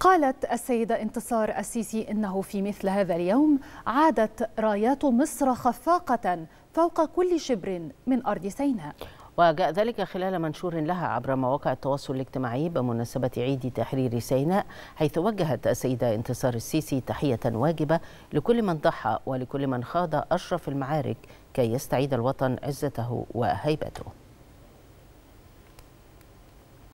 قالت السيدة انتصار السيسي إنه في مثل هذا اليوم عادت رايات مصر خفاقة فوق كل شبر من أرض سيناء وجاء ذلك خلال منشور لها عبر مواقع التواصل الاجتماعي بمناسبة عيد تحرير سيناء حيث وجهت السيدة انتصار السيسي تحية واجبة لكل من ضحى ولكل من خاض أشرف المعارك كي يستعيد الوطن عزته وهيبته